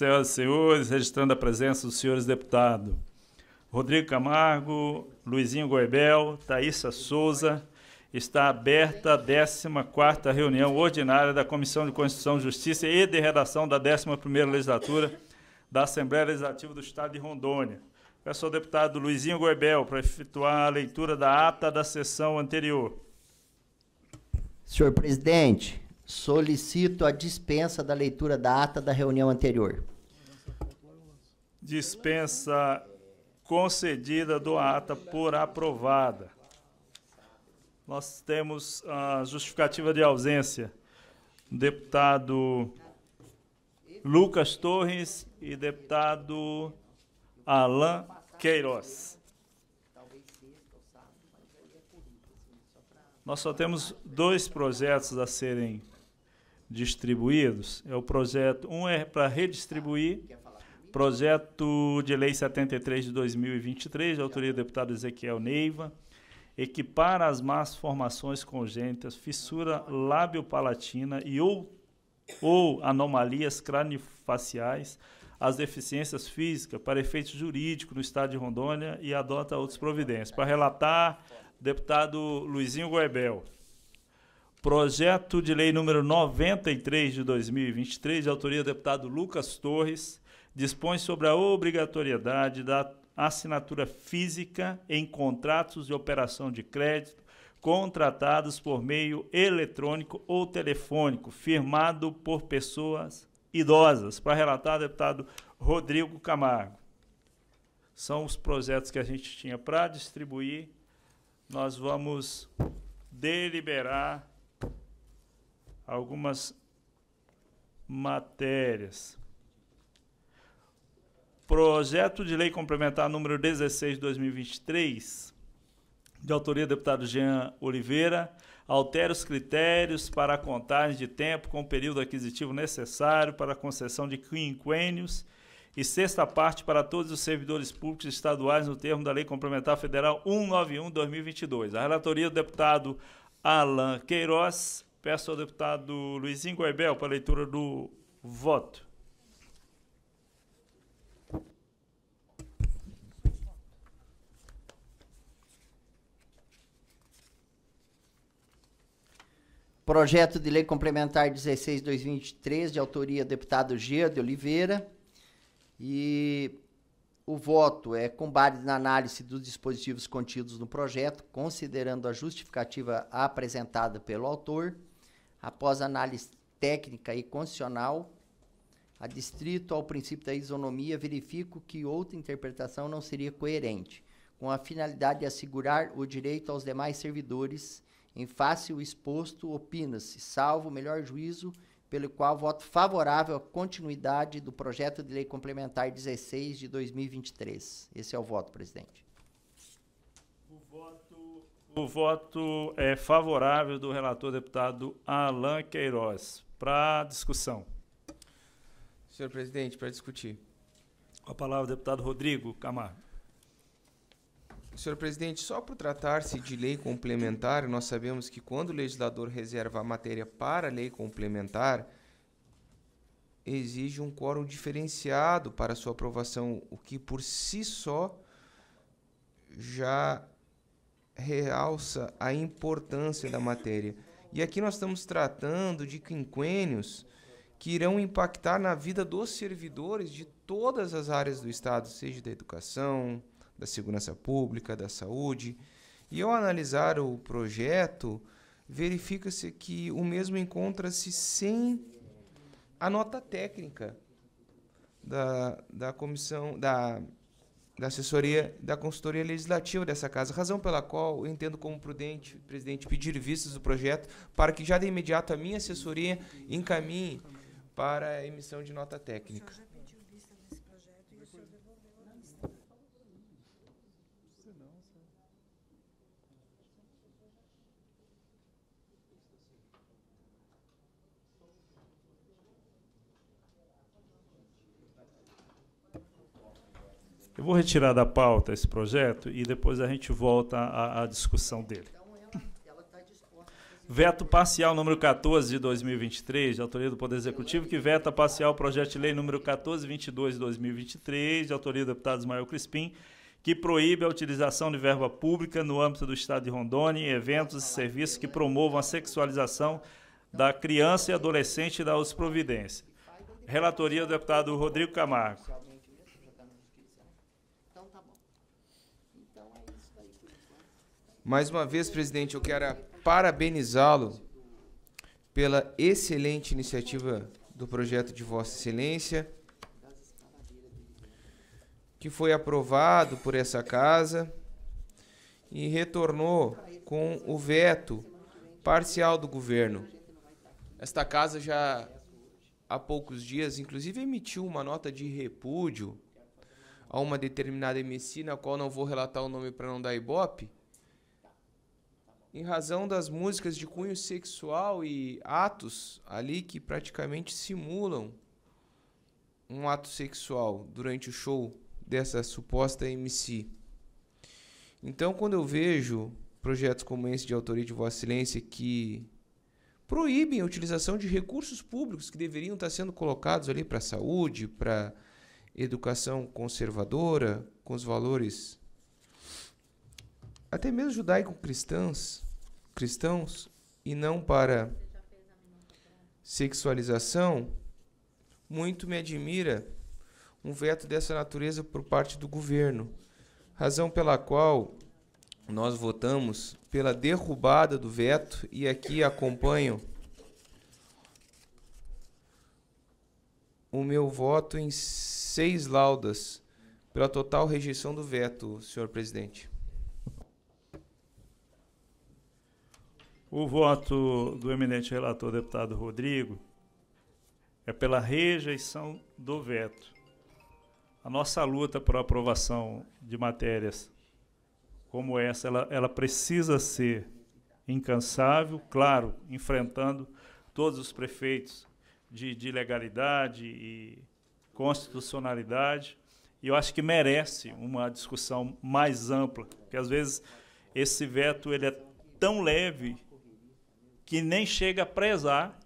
Senhoras e senhores, registrando a presença dos senhores deputados Rodrigo Camargo, Luizinho Goebel, Thaisa Souza, está aberta a 14ª reunião ordinária da Comissão de Constituição, Justiça e de Redação da 11ª Legislatura da Assembleia Legislativa do Estado de Rondônia. Peço ao deputado Luizinho Goebel para efetuar a leitura da ata da sessão anterior. Senhor presidente, Solicito a dispensa da leitura da ata da reunião anterior. Dispensa concedida do ata por aprovada. Nós temos a justificativa de ausência. Deputado Lucas Torres e deputado Alain Queiroz. Nós só temos dois projetos a serem distribuídos. É o projeto, um é para redistribuir, projeto de lei 73 de 2023, de autoria do deputado Ezequiel Neiva, equipara as más formações congênitas, fissura lábio-palatina e ou, ou anomalias craniofaciais as deficiências físicas para efeito jurídico no estado de Rondônia e adota outras providências. Para relatar, deputado Luizinho Goebel. Projeto de lei número 93 de 2023, de autoria do deputado Lucas Torres, dispõe sobre a obrigatoriedade da assinatura física em contratos de operação de crédito contratados por meio eletrônico ou telefônico, firmado por pessoas idosas. Para relatar, deputado Rodrigo Camargo. São os projetos que a gente tinha para distribuir. Nós vamos deliberar algumas matérias. Projeto de lei complementar número 16 de 2023, de autoria do deputado Jean Oliveira, altera os critérios para a contagem de tempo com o período aquisitivo necessário para a concessão de quinquênios e sexta parte para todos os servidores públicos estaduais no termo da Lei Complementar Federal 191-2022. A relatoria do deputado Alan Queiroz Peço ao deputado Luizinho Goibel para a leitura do voto. Projeto de Lei Complementar 16-2023, de autoria do deputado Gia de Oliveira. E o voto é com base na análise dos dispositivos contidos no projeto, considerando a justificativa apresentada pelo autor após análise técnica e constitucional, adstrito ao princípio da isonomia, verifico que outra interpretação não seria coerente, com a finalidade de assegurar o direito aos demais servidores. Em face o exposto, opina-se, salvo o melhor juízo, pelo qual voto favorável à continuidade do projeto de lei complementar 16 de 2023. Esse é o voto, presidente. O voto é favorável do relator deputado Alain Queiroz. Para discussão. Senhor presidente, para discutir. Com a palavra, deputado Rodrigo Camargo. Senhor presidente, só por tratar-se de lei complementar, nós sabemos que quando o legislador reserva a matéria para lei complementar, exige um quórum diferenciado para sua aprovação, o que por si só já realça a importância da matéria. E aqui nós estamos tratando de quinquênios que irão impactar na vida dos servidores de todas as áreas do Estado, seja da educação, da segurança pública, da saúde. E ao analisar o projeto, verifica-se que o mesmo encontra-se sem a nota técnica da, da comissão da da assessoria da consultoria legislativa dessa casa, razão pela qual eu entendo como prudente, presidente, pedir vistas do projeto para que já de imediato a minha assessoria encaminhe para a emissão de nota técnica. Eu vou retirar da pauta esse projeto e depois a gente volta à, à discussão dele. Então, tá Veto parcial número 14 de 2023, de autoria do Poder Executivo, que veta parcial o projeto de lei número 1422 de 2023, de autoria do deputado Ismael Crispim, que proíbe a utilização de verba pública no âmbito do Estado de Rondônia em eventos e serviços que promovam a sexualização da criança e adolescente da Providência. Relatoria do deputado Rodrigo Camargo. Mais uma vez, presidente, eu quero parabenizá-lo pela excelente iniciativa do projeto de Vossa Excelência, que foi aprovado por essa casa e retornou com o veto parcial do governo. Esta casa já há poucos dias, inclusive, emitiu uma nota de repúdio a uma determinada MC, na qual não vou relatar o nome para não dar ibope, em razão das músicas de cunho sexual e atos ali que praticamente simulam um ato sexual durante o show dessa suposta MC. Então, quando eu vejo projetos como esse de autoria de Vossa Excelência que proíbem a utilização de recursos públicos que deveriam estar sendo colocados ali para a saúde, para educação conservadora, com os valores até mesmo judaico-cristãos, cristãos, e não para sexualização, muito me admira um veto dessa natureza por parte do governo, razão pela qual nós votamos pela derrubada do veto e aqui acompanho o meu voto em seis laudas pela total rejeição do veto, senhor presidente. O voto do eminente relator, deputado Rodrigo, é pela rejeição do veto. A nossa luta por aprovação de matérias como essa, ela, ela precisa ser incansável, claro, enfrentando todos os prefeitos de, de legalidade e constitucionalidade. E eu acho que merece uma discussão mais ampla, porque às vezes esse veto ele é tão leve que nem chega a prezar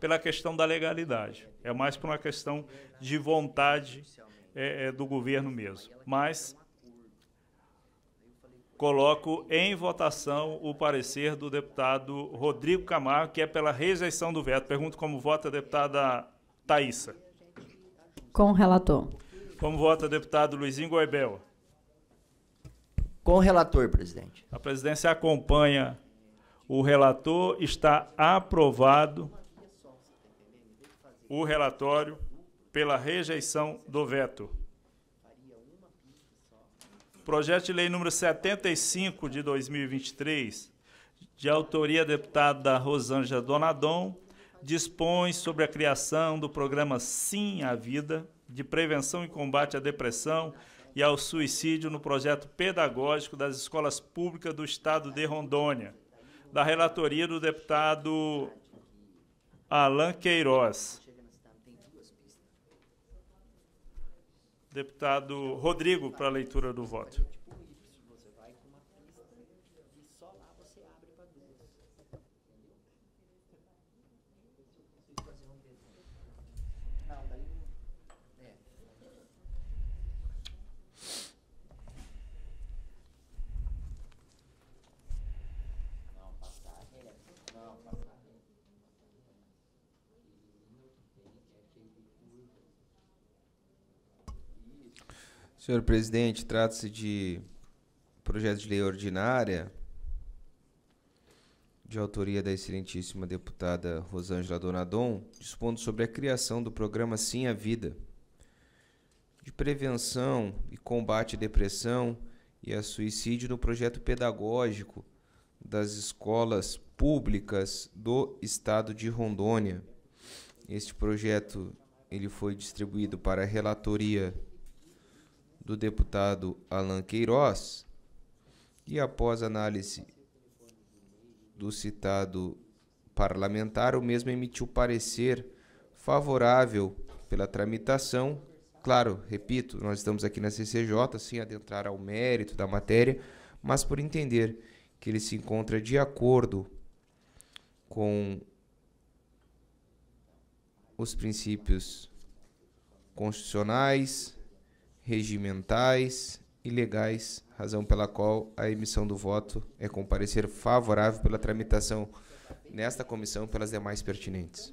pela questão da legalidade. É mais por uma questão de vontade é, é, do governo mesmo. Mas coloco em votação o parecer do deputado Rodrigo Camargo, que é pela rejeição do veto. Pergunto como vota a deputada Thaísa. Com o relator. Como vota o deputado Luizinho Goibel? Com o relator, presidente. A presidência acompanha o relator está aprovado o relatório pela rejeição do veto. Projeto de Lei número 75 de 2023, de autoria da deputada Rosângela Donadon, dispõe sobre a criação do programa Sim à Vida, de prevenção e combate à depressão e ao suicídio no projeto pedagógico das escolas públicas do estado de Rondônia da relatoria do deputado Alain Queiroz. Deputado Rodrigo, para a leitura do voto. Senhor presidente, trata-se de projeto de lei ordinária de autoria da excelentíssima deputada Rosângela Donadon, dispondo sobre a criação do programa Sim à Vida, de prevenção e combate à depressão e a suicídio no projeto pedagógico das escolas públicas do estado de Rondônia. Este projeto ele foi distribuído para a relatoria do deputado Alan Queiroz e, após análise do citado parlamentar, o mesmo emitiu parecer favorável pela tramitação. Claro, repito, nós estamos aqui na CCJ sem adentrar ao mérito da matéria, mas por entender que ele se encontra de acordo com os princípios constitucionais, regimentais e legais, razão pela qual a emissão do voto é com parecer favorável pela tramitação nesta comissão pelas demais pertinentes.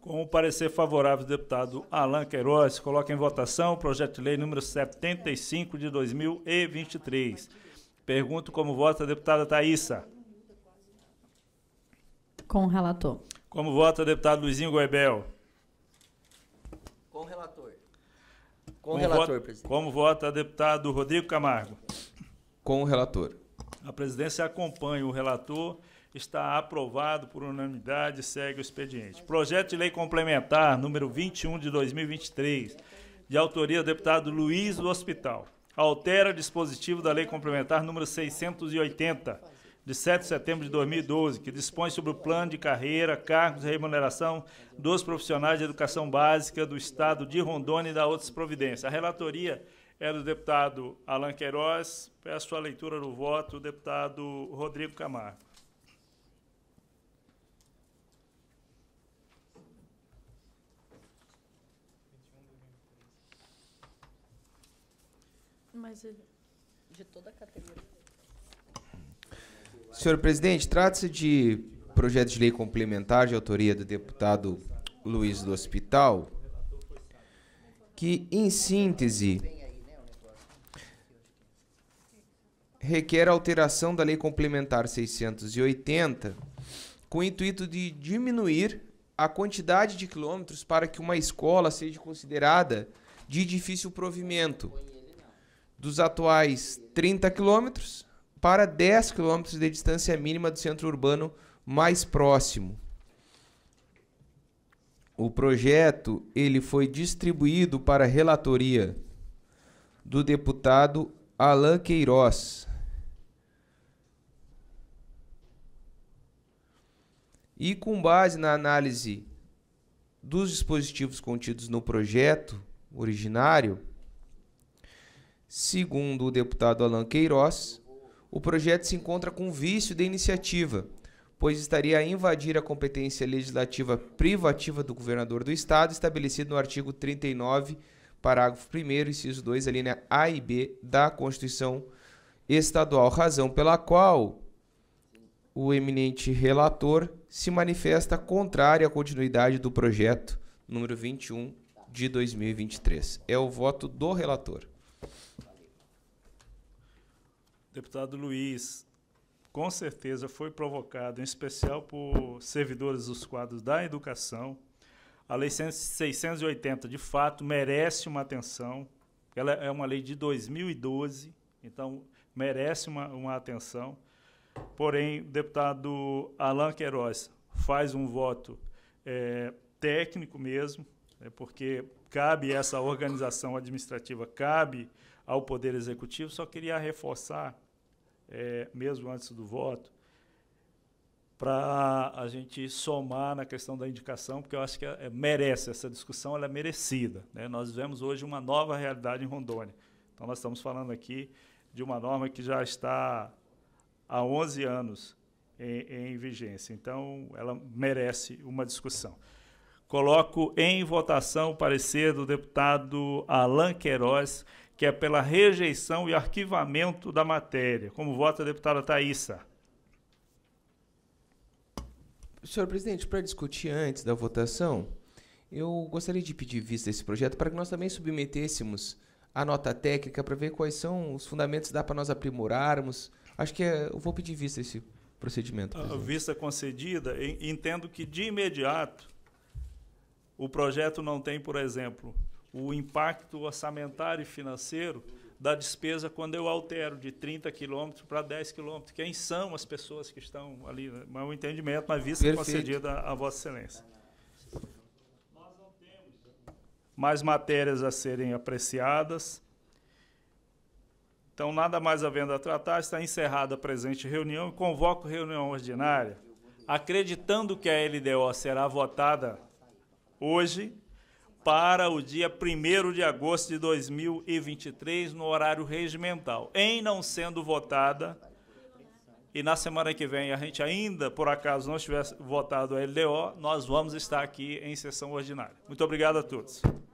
Com o parecer favorável do deputado Alain Queiroz, coloca em votação o projeto de lei número 75 de 2023. Pergunto como vota a deputada Thaísa. Com o relator. Como vota o deputado Luizinho Goebel. Com, o relator, presidente. Como vota deputado Rodrigo Camargo? Com o relator. A presidência acompanha o relator. Está aprovado por unanimidade, segue o expediente. Projeto de lei complementar número 21 de 2023, de autoria do deputado Luiz do Hospital. Altera o dispositivo da lei complementar número 680 de 7 de setembro de 2012, que dispõe sobre o plano de carreira, cargos e remuneração dos profissionais de educação básica do Estado de Rondônia e da Outras Providências. A relatoria é do deputado Alan Queiroz. Peço a leitura do voto deputado Rodrigo Camargo. Mas eh, de toda a categoria. Senhor presidente, trata-se de projeto de lei complementar de autoria do deputado Luiz do Hospital, que, em síntese, requer alteração da Lei Complementar 680, com o intuito de diminuir a quantidade de quilômetros para que uma escola seja considerada de difícil provimento, dos atuais 30 quilômetros para 10 km de distância mínima do centro urbano mais próximo. O projeto ele foi distribuído para a relatoria do deputado Alain Queiroz. E com base na análise dos dispositivos contidos no projeto originário, segundo o deputado Alain Queiroz, o projeto se encontra com vício de iniciativa, pois estaria a invadir a competência legislativa privativa do governador do Estado, estabelecido no artigo 39, parágrafo 1, inciso 2, a linha A e B da Constituição Estadual, razão pela qual o eminente relator se manifesta contrário à continuidade do projeto número 21 de 2023. É o voto do relator deputado Luiz com certeza foi provocado, em especial por servidores dos quadros da educação. A Lei 680, de fato, merece uma atenção. Ela é uma lei de 2012, então merece uma, uma atenção. Porém, o deputado Alain Queiroz faz um voto é, técnico mesmo, é porque cabe essa organização administrativa, cabe ao Poder Executivo. Só queria reforçar, é, mesmo antes do voto, para a gente somar na questão da indicação, porque eu acho que é, é, merece essa discussão, ela é merecida. Né? Nós vemos hoje uma nova realidade em Rondônia. Então, nós estamos falando aqui de uma norma que já está há 11 anos em, em vigência. Então, ela merece uma discussão. Coloco em votação o parecer do deputado Alain Queiroz, que é pela rejeição e arquivamento da matéria. Como vota a deputada Thaisa? Senhor presidente, para discutir antes da votação, eu gostaria de pedir vista esse projeto para que nós também submetêssemos a nota técnica para ver quais são os fundamentos que dá para nós aprimorarmos. Acho que é, eu vou pedir vista esse procedimento. A vista concedida, entendo que de imediato o projeto não tem, por exemplo, o impacto orçamentário e financeiro da despesa quando eu altero de 30 quilômetros para 10 quilômetros. Quem é são as pessoas que estão ali? Né? Mas o é entendimento na vista Perfeito. concedida à Vossa Excelência. Nós não temos mais matérias a serem apreciadas. Então, nada mais havendo a tratar, está encerrada a presente reunião e convoco reunião ordinária, acreditando que a LDO será votada hoje, para o dia 1 de agosto de 2023, no horário regimental, em não sendo votada. E na semana que vem, a gente ainda, por acaso, não tivesse votado a LDO, nós vamos estar aqui em sessão ordinária. Muito obrigado a todos.